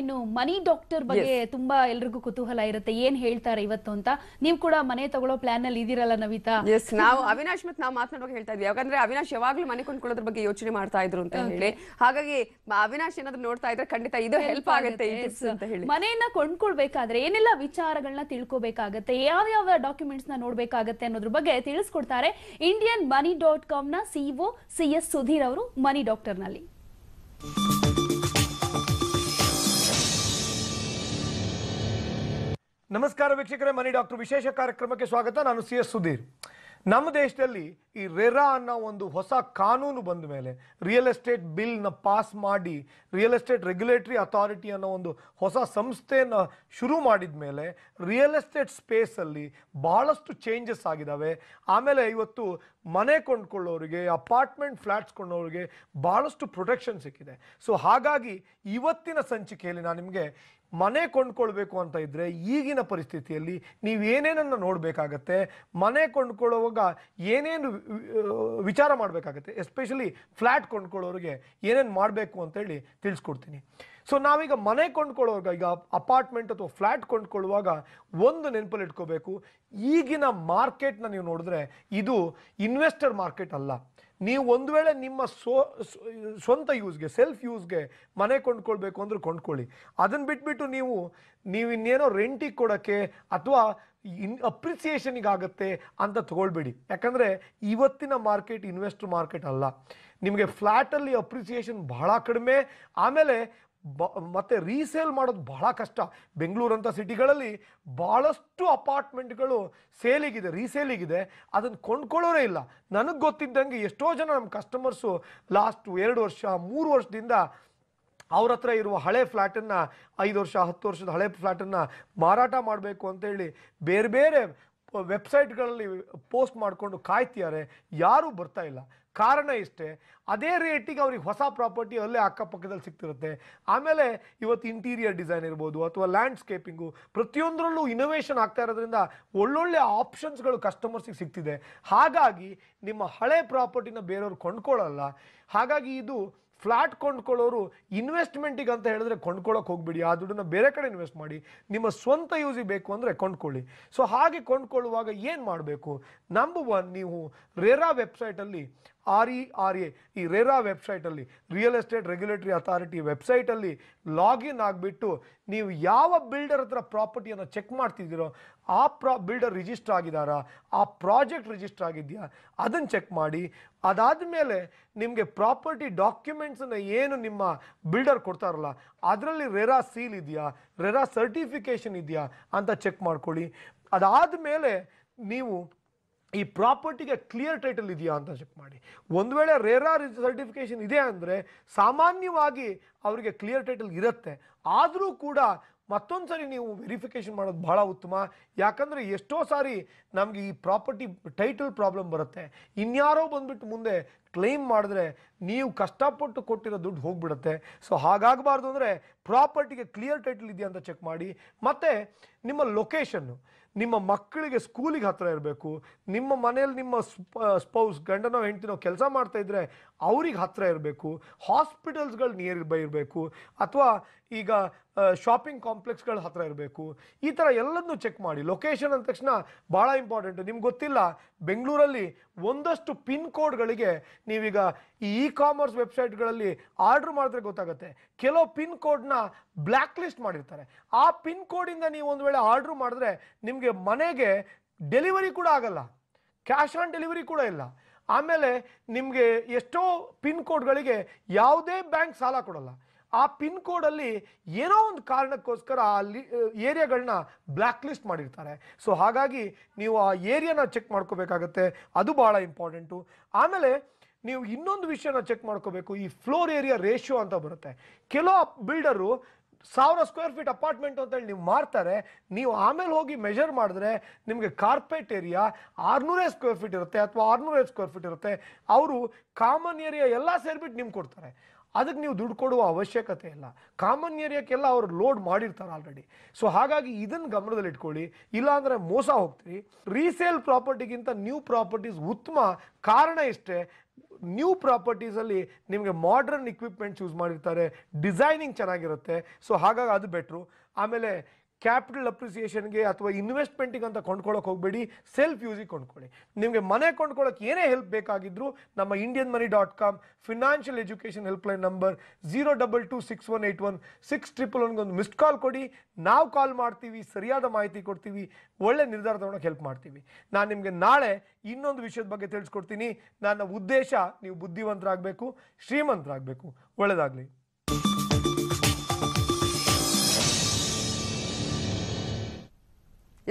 ಇನ್ನು ಮನಿ ಡಾಕ್ಟರ್ ಬಗ್ಗೆ ತುಂಬಾ ಎಲ್ರಿಗೂ ಕುತೂಹಲ ಇರುತ್ತೆ ಏನ್ ಹೇಳ್ತಾರೆ ಇವತ್ತು ಅಂತ ನೀವು ಕೂಡ ಮನೆ ತಗೊಳ್ಳೋ ಪ್ಲಾನ್ ಅಲ್ಲಿ ಇದೀರಲ್ಲ ನವಿತಾ ಎಸ್ ನಾವು ಅವಿನಾಶ್ ಮತ್ತೆ ನಾವು ಮಾತನಾಡುವಾಗ ಹೇಳ್ತಾ ಇದ್ವಿ ಯಾಕಂದ್ರೆ ಅವಿನಾಶ್ ಯಾವಾಗ್ಲೂ ಮನೆ ಕೊಂಡ್ಕೊಳ್ಳೋದ್ರ ಬಗ್ಗೆ ಯೋಚನೆ ಮಾಡ್ತಾ ಇದ್ರು ಅಂತ ಹೇಳಿ ಹಾಗಾಗಿ ಅವಿನಾಶ್ ಏನಾದ್ರು ನೋಡ್ತಾ ಇದ್ರೆ ಖಂಡಿತ ಇದು ಹೆಲ್ಪ್ ಆಗುತ್ತೆ ಮನೆಯನ್ನ ಕೊಂಡ್ಕೊಳ್ಬೇಕಾದ್ರೆ ಏನೆಲ್ಲ ವಿಚಾರಗಳನ್ನ ತಿಳ್ಕೊಬೇಕಾಗತ್ತೆ ಯಾವ ಯಾವ ಡಾಕ್ಯುಮೆಂಟ್ಸ್ ನ ನೋಡ್ಬೇಕಾಗತ್ತೆ ಅನ್ನೋದ್ರ ಬಗ್ಗೆ ತಿಳಿಸ್ಕೊಡ್ತಾರೆ ಇಂಡಿಯನ್ ಮನಿ ಡಾಟ್ ಕಾಮ್ ನ CEO e C S Sudheer ಅವರು ಮನಿ ಡಾಕ್ಟರ್ ನಲ್ಲಿ ನಮಸ್ಕಾರ ವೀಕ್ಷಕರೇ ಮನಿ ಡಾಕ್ಟರ್ ವಿಶೇಷ ಕಾರ್ಯಕ್ರಮಕ್ಕೆ ಸ್ವಾಗತ ನಾನು ಸಿ ಎಸ್ ಸುಧೀರ್ ನಮ್ಮ ದೇಶದಲ್ಲಿ ಈ ರೆರಾ ಅನ್ನೋ ಒಂದು ಹೊಸ ಕಾನೂನು ಬಂದ ಮೇಲೆ ರಿಯಲ್ ಎಸ್ಟೇಟ್ ಬಿಲ್ನ ಪಾಸ್ ಮಾಡಿ ರಿಯಲ್ ಎಸ್ಟೇಟ್ ರೆಗ್ಯುಲೇಟರಿ ಅಥಾರಿಟಿ ಅನ್ನೋ ಒಂದು ಹೊಸ ಸಂಸ್ಥೆಯನ್ನು ಶುರು ಮಾಡಿದ ಮೇಲೆ ರಿಯಲ್ ಎಸ್ಟೇಟ್ ಸ್ಪೇಸಲ್ಲಿ ಬಹಳಷ್ಟು ಚೇಂಜಸ್ ಆಗಿದ್ದಾವೆ ಆಮೇಲೆ ಇವತ್ತು ಮನೆ ಕೊಂಡ್ಕೊಳ್ಳೋರಿಗೆ ಅಪಾರ್ಟ್ಮೆಂಟ್ ಫ್ಲ್ಯಾಟ್ಸ್ ಕೊಂಡೋರಿಗೆ ಭಾಳಷ್ಟು ಪ್ರೊಟೆಕ್ಷನ್ ಸಿಕ್ಕಿದೆ ಸೊ ಹಾಗಾಗಿ ಇವತ್ತಿನ ಸಂಚಿಕೆಯಲ್ಲಿ ನಾನು ನಿಮಗೆ ಮನೆ ಕೊಂಡ್ಕೊಳ್ಬೇಕು ಅಂತ ಇದ್ದರೆ ಈಗಿನ ಪರಿಸ್ಥಿತಿಯಲ್ಲಿ ನೀವು ಏನೇನನ್ನು ನೋಡಬೇಕಾಗತ್ತೆ ಮನೆ ಕೊಂಡ್ಕೊಳ್ಳುವಾಗ ಏನೇನು ವಿಚಾರ ಮಾಡಬೇಕಾಗತ್ತೆ ಎಸ್ಪೆಷಲಿ ಫ್ಲ್ಯಾಟ್ ಕೊಂಡ್ಕೊಳ್ಳೋರಿಗೆ ಏನೇನು ಮಾಡಬೇಕು ಅಂತೇಳಿ ತಿಳಿಸ್ಕೊಡ್ತೀನಿ ಸೊ ನಾವೀಗ ಮನೆ ಕೊಂಡ್ಕೊಳ್ಳೋರ್ಗ ಈಗ ಅಪಾರ್ಟ್ಮೆಂಟ್ ಅಥವಾ ಫ್ಲ್ಯಾಟ್ ಕೊಂಡ್ಕೊಳ್ಳುವಾಗ ಒಂದು ನೆನಪಲ್ಲಿ ಇಟ್ಕೋಬೇಕು ಈಗಿನ ಮಾರ್ಕೆಟ್ನ ನೀವು ನೋಡಿದ್ರೆ ಇದು ಇನ್ವೆಸ್ಟರ್ ಮಾರ್ಕೆಟ್ ಅಲ್ಲ ನೀವು ಒಂದು ವೇಳೆ ನಿಮ್ಮ ಸೋ ಸ್ವಂತ ಯೂಸ್ಗೆ ಸೆಲ್ಫ್ ಯೂಸ್ಗೆ ಮನೆ ಕೊಂಡ್ಕೊಳ್ಬೇಕು ಅಂದ್ರೆ ಕೊಂಡ್ಕೊಳ್ಳಿ ಅದನ್ನು ಬಿಟ್ಬಿಟ್ಟು ನೀವು ನೀವು ಇನ್ನೇನೋ ರೆಂಟಿಗೆ ಕೊಡೋಕ್ಕೆ ಅಥವಾ ಇನ್ ಅಪ್ರಿಸಿಯೇಷನಿಗೆ ಆಗುತ್ತೆ ಅಂತ ತಗೊಳ್ಬೇಡಿ ಯಾಕಂದರೆ ಇವತ್ತಿನ ಮಾರ್ಕೆಟ್ ಇನ್ವೆಸ್ಟ್ ಮಾರ್ಕೆಟ್ ಅಲ್ಲ ನಿಮಗೆ ಫ್ಲ್ಯಾಟಲ್ಲಿ ಅಪ್ರಿಸಿಯೇಷನ್ ಬಹಳ ಕಡಿಮೆ ಆಮೇಲೆ ಬ ಮತ್ತು ರೀಸೇಲ್ ಮಾಡೋದು ಬಹಳ ಕಷ್ಟ ಬೆಂಗಳೂರಂಥ ಸಿಟಿಗಳಲ್ಲಿ ಭಾಳಷ್ಟು ಅಪಾರ್ಟ್ಮೆಂಟ್ಗಳು ಸೇಲಿಗಿದೆ ರೀಸೇಲಿಗಿದೆ ಅದನ್ನು ಕೊಂಡ್ಕೊಳ್ಳೋರೇ ಇಲ್ಲ ನನಗೆ ಗೊತ್ತಿದ್ದಂಗೆ ಎಷ್ಟೋ ಜನ ನಮ್ಮ ಕಸ್ಟಮರ್ಸು ಲಾಸ್ಟು ಎರಡು ವರ್ಷ ಮೂರು ವರ್ಷದಿಂದ ಅವ್ರ ಹತ್ರ ಇರುವ ಹಳೆ ಫ್ಲ್ಯಾಟನ್ನು ಐದು ವರ್ಷ ಹತ್ತು ವರ್ಷದ ಹಳೆ ಫ್ಲ್ಯಾಟನ್ನು ಮಾರಾಟ ಮಾಡಬೇಕು ಅಂತೇಳಿ ಬೇರೆ ಬೇರೆ ವೆಬ್ಸೈಟ್ಗಳಲ್ಲಿ ಪೋಸ್ಟ್ ಮಾಡಿಕೊಂಡು ಕಾಯ್ತಿದ್ದಾರೆ ಯಾರೂ ಬರ್ತಾ ಇಲ್ಲ ಕಾರಣ ಇಷ್ಟೇ ಅದೇ ರೇಟಿಗೆ ಅವ್ರಿಗೆ ಹೊಸ ಪ್ರಾಪರ್ಟಿ ಅಲ್ಲೇ ಅಕ್ಕಪಕ್ಕದಲ್ಲಿ ಸಿಗ್ತಿರುತ್ತೆ ಆಮೇಲೆ ಇವತ್ತು ಇಂಟೀರಿಯರ್ ಡಿಸೈನ್ ಇರ್ಬೋದು ಅಥವಾ ಲ್ಯಾಂಡ್ಸ್ಕೇಪಿಂಗು ಪ್ರತಿಯೊಂದರಲ್ಲೂ ಇನೋವೇಷನ್ ಆಗ್ತಾ ಇರೋದ್ರಿಂದ ಒಳ್ಳೊಳ್ಳೆ ಆಪ್ಷನ್ಸ್ಗಳು ಕಸ್ಟಮರ್ಸಿಗೆ ಸಿಗ್ತಿದೆ ಹಾಗಾಗಿ ನಿಮ್ಮ ಹಳೆ ಪ್ರಾಪರ್ಟಿನ ಬೇರೆಯವ್ರು ಕೊಂಡ್ಕೊಳ್ಳಲ್ಲ ಹಾಗಾಗಿ ಇದು ಫ್ಲ್ಯಾಟ್ ಕೊಂಡ್ಕೊಳ್ಳೋರು ಇನ್ವೆಸ್ಟ್ಮೆಂಟಿಗೆ ಅಂತ ಹೇಳಿದ್ರೆ ಕೊಂಡ್ಕೊಳ್ಳೋಕೆ ಹೋಗ್ಬಿಡಿ ಆ ದುಡ್ಡನ್ನು ಬೇರೆ ಕಡೆ ಇನ್ವೆಸ್ಟ್ ಮಾಡಿ ನಿಮ್ಮ ಸ್ವಂತ ಯೂಸಿಗೆ ಬೇಕು ಅಂದರೆ ಕೊಂಡ್ಕೊಳ್ಳಿ ಸೊ ಹಾಗೆ ಕೊಂಡ್ಕೊಳ್ಳುವಾಗ ಏನು ಮಾಡಬೇಕು ನಂಬರ್ ಒನ್ ನೀವು ರೇರಾ ವೆಬ್ಸೈಟಲ್ಲಿ ಆರ್ ಇ ಆರ್ ಎ ಈ ರೇರಾ ವೆಬ್ಸೈಟಲ್ಲಿ ರಿಯಲ್ ಎಸ್ಟೇಟ್ ರೆಗ್ಯುಲೇಟರಿ ಅಥಾರಿಟಿ ವೆಬ್ಸೈಟಲ್ಲಿ ಲಾಗಿನ್ ಆಗಿಬಿಟ್ಟು ನೀವು ಯಾವ ಬಿಲ್ಡರ್ ಹತ್ರ ಪ್ರಾಪರ್ಟಿಯನ್ನು ಚೆಕ್ ಮಾಡ್ತಿದ್ದೀರೋ ಆ ಪ್ರಾ ಬಿಲ್ಡರ್ ರಿಜಿಸ್ಟರ್ ಆಗಿದ್ದಾರಾ ಆ ಪ್ರಾಜೆಕ್ಟ್ ರಿಜಿಸ್ಟರ್ ಆಗಿದೆಯಾ ಅದನ್ನು ಚೆಕ್ ಮಾಡಿ ಅದಾದ ಮೇಲೆ ನಿಮಗೆ ಪ್ರಾಪರ್ಟಿ ಡಾಕ್ಯುಮೆಂಟ್ಸನ್ನು ಏನು ನಿಮ್ಮ ಬಿಲ್ಡರ್ ಕೊಡ್ತಾರಲ್ಲ ಅದರಲ್ಲಿ ರೆರಾ ಸೀಲ್ ಇದೆಯಾ ರೆರಾ ಸರ್ಟಿಫಿಕೇಷನ್ ಇದೆಯಾ ಅಂತ ಚೆಕ್ ಮಾಡ್ಕೊಳ್ಳಿ ಅದಾದ ಮೇಲೆ ನೀವು ಈ ಪ್ರಾಪರ್ಟಿಗೆ ಕ್ಲಿಯರ್ ಟೈಟಲ್ ಇದೆಯಾ ಅಂತ ಚೆಕ್ ಮಾಡಿ ಒಂದು ವೇಳೆ ರೇರಾರ್ ಸರ್ಟಿಫಿಕೇಷನ್ ಇದೆ ಅಂದರೆ ಸಾಮಾನ್ಯವಾಗಿ ಅವರಿಗೆ ಕ್ಲಿಯರ್ ಟೈಟಲ್ ಇರುತ್ತೆ ಆದರೂ ಕೂಡ ಮತ್ತೊಂದು ಸರಿ ನೀವು ವೆರಿಫಿಕೇಷನ್ ಮಾಡೋದು ಬಹಳ ಉತ್ತಮ ಯಾಕಂದರೆ ಎಷ್ಟೋ ಸಾರಿ ನಮಗೆ ಈ ಪ್ರಾಪರ್ಟಿ ಟೈಟಲ್ ಪ್ರಾಬ್ಲಮ್ ಬರುತ್ತೆ ಇನ್ಯಾರೋ ಬಂದ್ಬಿಟ್ಟು ಮುಂದೆ ಕ್ಲೇಮ್ ಮಾಡಿದ್ರೆ ನೀವು ಕಷ್ಟಪಟ್ಟು ಕೊಟ್ಟಿರೋ ದುಡ್ಡು ಹೋಗ್ಬಿಡುತ್ತೆ ಸೊ ಹಾಗಾಗಬಾರ್ದು ಅಂದರೆ ಪ್ರಾಪರ್ಟಿಗೆ ಕ್ಲಿಯರ್ ಟೈಟಲ್ ಇದೆಯಾ ಅಂತ ಚೆಕ್ ಮಾಡಿ ಮತ್ತು ನಿಮ್ಮ ಲೊಕೇಶನ್ನು ನಿಮ್ಮ ಮಕ್ಕಳಿಗೆ ಸ್ಕೂಲಿಗೆ ಹತ್ತಿರ ಇರಬೇಕು ನಿಮ್ಮ ಮನೇಲಿ ನಿಮ್ಮ ಸ್ಪೌಸ್ ಗಂಡನೋ ಹೆಂಡ್ತಿನೋ ಕೆಲಸ ಮಾಡ್ತಾಯಿದ್ರೆ ಅವ್ರಿಗೆ ಹತ್ತಿರ ಇರಬೇಕು ಹಾಸ್ಪಿಟಲ್ಸ್ಗಳು ನಿಯರ್ ಬೈ ಇರಬೇಕು ಅಥವಾ ಈಗ ಶಾಪಿಂಗ್ ಕಾಂಪ್ಲೆಕ್ಸ್ಗಳ ಹತ್ತಿರ ಇರಬೇಕು ಈ ಥರ ಎಲ್ಲದನ್ನೂ ಚೆಕ್ ಮಾಡಿ ಲೊಕೇಶನ್ ಅಂದ ತಕ್ಷಣ ಭಾಳ ಇಂಪಾರ್ಟೆಂಟು ನಿಮ್ಗೆ ಗೊತ್ತಿಲ್ಲ ಬೆಂಗಳೂರಲ್ಲಿ ಒಂದಷ್ಟು ಪಿನ್ ಕೋಡ್ಗಳಿಗೆ ನೀವೀಗ ಈ ಇ ಕಾಮರ್ಸ್ ವೆಬ್ಸೈಟ್ಗಳಲ್ಲಿ ಆರ್ಡ್ರ್ ಮಾಡಿದ್ರೆ ಗೊತ್ತಾಗುತ್ತೆ ಕೆಲವು ಪಿನ್ ಕೋಡ್ನ ಬ್ಲ್ಯಾಕ್ ಲಿಸ್ಟ್ ಮಾಡಿರ್ತಾರೆ ಆ ಪಿನ್ ಕೋಡಿಂದ ನೀವು ಒಂದು ವೇಳೆ ಆರ್ಡ್ರ್ ಮಾಡಿದ್ರೆ ನಿಮಗೆ ಮನೆಗೆ ಡೆಲಿವರಿ ಕೂಡ ಆಗಲ್ಲ ಕ್ಯಾಶ್ ಆನ್ ಡೆಲಿವರಿ ಕೂಡ ಇಲ್ಲ ಆಮೇಲೆ ನಿಮಗೆ ಎಷ್ಟೋ ಪಿನ್ ಕೋಡ್ಗಳಿಗೆ ಯಾವುದೇ ಬ್ಯಾಂಕ್ ಸಾಲ ಕೊಡಲ್ಲ ಆ ಪಿನ್ ಕೋಡಲ್ಲಿ ಏನೋ ಒಂದು ಕಾರಣಕ್ಕೋಸ್ಕರ ಆ ಲಿ ಏರಿಯಾಗಳನ್ನ ಬ್ಲ್ಯಾಕ್ ಲಿಸ್ಟ್ ಮಾಡಿರ್ತಾರೆ ಸೊ ಹಾಗಾಗಿ ನೀವು ಆ ಏರಿಯಾನ ಚೆಕ್ ಮಾಡ್ಕೋಬೇಕಾಗತ್ತೆ ಅದು ಭಾಳ ಇಂಪಾರ್ಟೆಂಟು ಆಮೇಲೆ ನೀವು ಇನ್ನೊಂದು ವಿಷಯನ ಚೆಕ್ ಮಾಡ್ಕೋಬೇಕು ಈ ಫ್ಲೋರ್ ಏರಿಯಾ ರೇಷಿಯೋ ಅಂತ ಬರುತ್ತೆ ಕೆಲವು ಬಿಲ್ಡರು ಸಾವಿರ ಸ್ಕ್ವೇರ್ ಫೀಟ್ ಅಪಾರ್ಟ್ಮೆಂಟ್ ಅಂತೇಳಿ ನೀವು ಮಾರ್ತಾರೆ ನೀವು ಆಮೇಲೆ ಹೋಗಿ ಮೆಜರ್ ಮಾಡಿದ್ರೆ ನಿಮಗೆ ಕಾರ್ಪೆಟ್ ಏರಿಯಾ ಆರ್ನೂರೇ ಸ್ಕ್ವೇರ್ ಫೀಟ್ ಇರುತ್ತೆ ಅಥವಾ ಆರುನೂರೈದು ಸ್ಕ್ವೇರ್ ಫೀಟ್ ಇರುತ್ತೆ ಅವರು ಕಾಮನ್ ಏರಿಯಾ ಎಲ್ಲ ಸೇರಿಬಿಟ್ಟು ನಿಮ್ಗೆ ಕೊಡ್ತಾರೆ ಅದಕ್ಕೆ ನೀವು ದುಡ್ಡು ಕೊಡುವ ಅವಶ್ಯಕತೆ ಇಲ್ಲ ಕಾಮನ್ ಏರಿಯಾಕ್ಕೆಲ್ಲ ಅವರು ಲೋಡ್ ಮಾಡಿರ್ತಾರೆ ಆಲ್ರೆಡಿ ಸೊ ಹಾಗಾಗಿ ಇದನ್ನು ಗಮನದಲ್ಲಿ ಇಟ್ಕೊಳ್ಳಿ ಇಲ್ಲಾಂದರೆ ಮೋಸ ಹೋಗ್ತೀರಿ ರೀಸೇಲ್ ಪ್ರಾಪರ್ಟಿಗಿಂತ ನ್ಯೂ ಪ್ರಾಪರ್ಟೀಸ್ ಉತ್ತಮ ಕಾರಣ ಇಷ್ಟೇ ನ್ಯೂ ಪ್ರಾಪರ್ಟೀಸಲ್ಲಿ ನಿಮಗೆ ಮಾಡ್ರನ್ ಇಕ್ವಿಪ್ಮೆಂಟ್ ಚೂಸ್ ಮಾಡಿರ್ತಾರೆ ಡಿಸೈನಿಂಗ್ ಚೆನ್ನಾಗಿರುತ್ತೆ ಸೊ ಹಾಗಾಗಿ ಅದು ಬೆಟ್ರು ಆಮೇಲೆ ಕ್ಯಾಪಿಟಲ್ ಅಪ್ರಿಸಿಯೇಷನ್ಗೆ ಅಥವಾ ಇನ್ವೆಸ್ಟ್ಮೆಂಟಿಗೆ ಅಂತ ಕೊಂಡ್ಕೊಳ್ಳೋಕೆ ಹೋಗಬೇಡಿ ಸೆಲ್ಫ್ ಯೂಸಿಗೆ ಕೊಂಡ್ಕೊಳ್ಳಿ ನಿಮಗೆ ಮನೆ ಕೊಂಡ್ಕೊಳ್ಳೋಕೆ ಏನೇ ಹೆಲ್ಪ್ ಬೇಕಾಗಿದ್ದರೂ ನಮ್ಮ Indian money dot com financial education helpline number zero double two six one eight one six triple ಒಂದು ಮಿಸ್ಡ್ ಕಾಲ್ ಕೊಡಿ ನಾವು ಕಾಲ್ ಮಾಡ್ತೀವಿ ಸರಿಯಾದ ಮಾಹಿತಿ ಕೊಡ್ತೀವಿ ಒಳ್ಳೆ ನಿರ್ಧಾರ ತೊಗೊಳಕ್ಕೆ ಹೆಲ್ಪ್ ಮಾಡ್ತೀವಿ ನಾನು ನಿಮಗೆ ನಾಳೆ ಇನ್ನೊಂದು ವಿಷಯದ ಬಗ್ಗೆ ತಿಳಿಸ್ಕೊಡ್ತೀನಿ ನನ್ನ ಉದ್ದೇಶ ನೀವು ಬುದ್ಧಿವಂತರಾಗಬೇಕು ಶ್ರೀಮಂತರಾಗಬೇಕು ಒಳ್ಳೆಯದಾಗಲಿ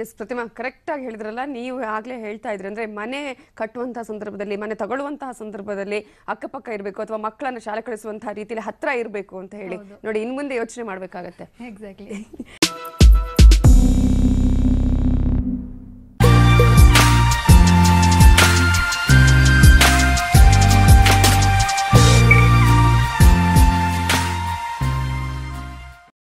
ಎಸ್ ಪ್ರತಿಮಾ ಕರೆಕ್ಟ್ ಆಗಿ ಹೇಳಿದ್ರಲ್ಲ ನೀವು ಆಗ್ಲೇ ಹೇಳ್ತಾ ಇದ್ರಿ ಅಂದ್ರೆ ಮನೆ ಕಟ್ಟುವಂತಹ ಸಂದರ್ಭದಲ್ಲಿ ಮನೆ ತಗೊಳ್ಳುವಂತಹ ಸಂದರ್ಭದಲ್ಲಿ ಅಕ್ಕಪಕ್ಕ ಇರಬೇಕು ಅಥವಾ ಮಕ್ಕಳನ್ನ ಶಾಲೆ ಕಳಿಸುವಂತಹ ರೀತಿಯಲ್ಲಿ ಹತ್ರ ಇರಬೇಕು ಅಂತ ಹೇಳಿ ನೋಡಿ ಇನ್ ಮುಂದೆ ಯೋಚನೆ ಮಾಡ್ಬೇಕಾಗತ್ತೆ ಎಕ್ಸಾಕ್ಟ್ಲಿ